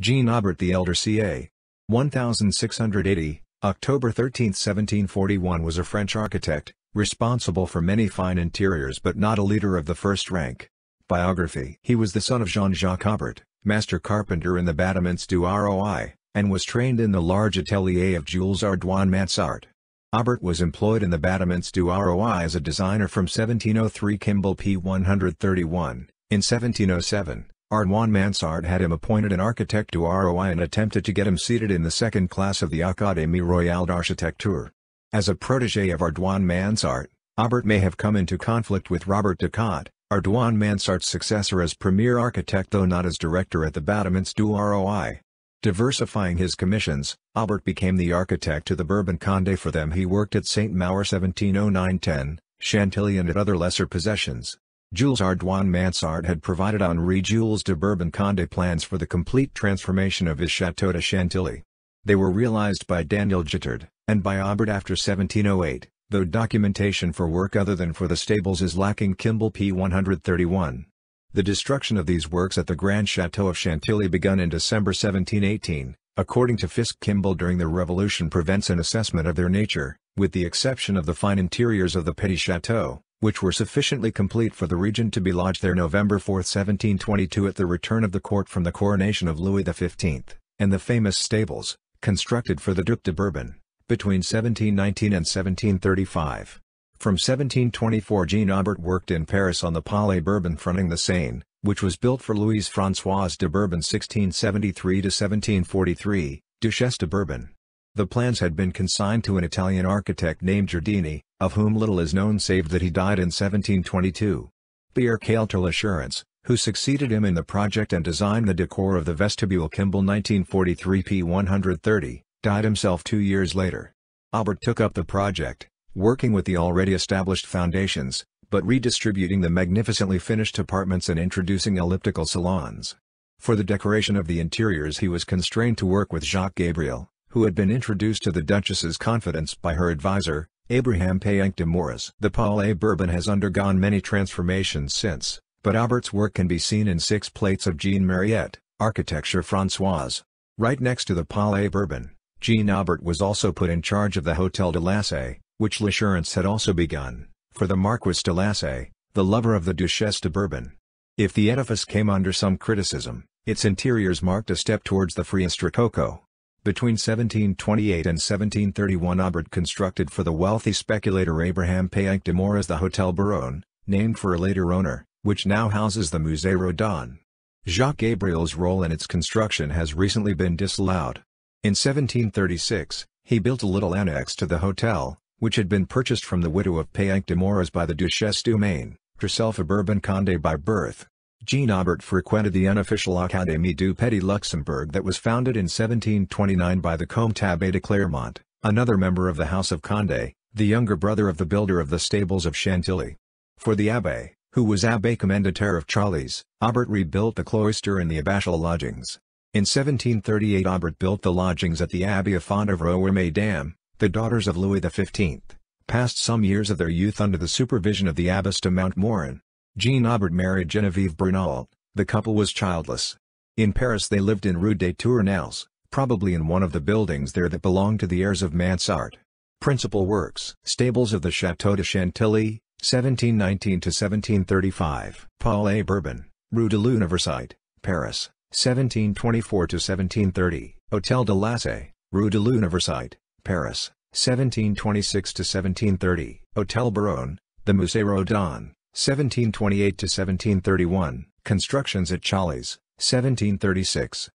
Jean Aubert the Elder ca. 1680, October 13, 1741 was a French architect, responsible for many fine interiors but not a leader of the first rank. Biography He was the son of Jean-Jacques Aubert, master carpenter in the Batiments du Roi, and was trained in the large atelier of Jules Ardoine Mansart. Aubert was employed in the Batiments du Roi as a designer from 1703 Kimball p. 131, in 1707, Arwan Mansart had him appointed an architect to ROI and attempted to get him seated in the second class of the Académie Royale d'Architecture. As a protégé of Ardoin Mansart, Albert may have come into conflict with Robert de Cotte, Ardoin Mansart's successor as premier architect though not as director at the Batiments du ROI. Diversifying his commissions, Albert became the architect to the Bourbon Condé for them he worked at St. Maur 1709-10, Chantilly and at other lesser possessions. Jules Ardouin Mansart had provided Henri Jules de Bourbon Condé plans for the complete transformation of his Château de Chantilly. They were realized by Daniel Gittard, and by Aubert after 1708, though documentation for work other than for the stables is lacking Kimball p. 131. The destruction of these works at the Grand Château of Chantilly begun in December 1718, according to Fisk Kimball during the Revolution prevents an assessment of their nature, with the exception of the fine interiors of the Petit Château which were sufficiently complete for the regent to be lodged there November 4, 1722 at the return of the court from the coronation of Louis XV, and the famous stables, constructed for the Duc de Bourbon, between 1719 and 1735. From 1724 Jean Aubert worked in Paris on the Palais Bourbon fronting the Seine, which was built for Louise Françoise de Bourbon 1673-1743, Duchesse de Bourbon. The plans had been consigned to an Italian architect named Giardini, of whom little is known save that he died in 1722. Pierre Cailtal Assurance, who succeeded him in the project and designed the decor of the vestibule Kimball 1943 p. 130, died himself two years later. Albert took up the project, working with the already established foundations, but redistributing the magnificently finished apartments and introducing elliptical salons. For the decoration of the interiors he was constrained to work with Jacques Gabriel, who had been introduced to the Duchess's confidence by her advisor, Abraham Payenk de Morris. The Palais Bourbon has undergone many transformations since, but Albert's work can be seen in six plates of Jean Mariette, Architecture Françoise. Right next to the Palais Bourbon, Jean Albert was also put in charge of the Hotel de Lassay, which L'Assurance had also begun, for the Marquis de Lassay, the lover of the Duchesse de Bourbon. If the edifice came under some criticism, its interiors marked a step towards the Frias Rococo. Between 1728 and 1731 Aubert constructed for the wealthy speculator Abraham Payenc de Moras the Hotel Baron, named for a later owner, which now houses the Musée Rodin. Jacques Gabriel's role in its construction has recently been disallowed. In 1736, he built a little annex to the hotel, which had been purchased from the widow of Payenc de Moras by the Duchesse du Maine, herself a Bourbon Conde by birth. Jean Aubert frequented the unofficial Académie du Petit Luxembourg that was founded in 1729 by the Comte Abbé de Clermont, another member of the House of Condé, the younger brother of the builder of the stables of Chantilly. For the abbé, who was abbé commendataire of Charlies, Aubert rebuilt the cloister and the abbatial lodgings. In 1738 Aubert built the lodgings at the Abbey of Fontevraud where Madame, the daughters of Louis XV, passed some years of their youth under the supervision of the abbess de Montmorin. Jean Aubert married Genevieve Brunault, the couple was childless. In Paris they lived in Rue des Tournelles, probably in one of the buildings there that belonged to the heirs of Mansart. Principal works Stables of the Chateau de Chantilly, 1719-1735 Paul A. Bourbon, Rue de l'Universite, Paris, 1724-1730 Hôtel de Lassay, Rue de l'Universite, Paris, 1726-1730 Hôtel Baronne, the Musée Rodin, 1728 to 1731, constructions at Challis, 1736.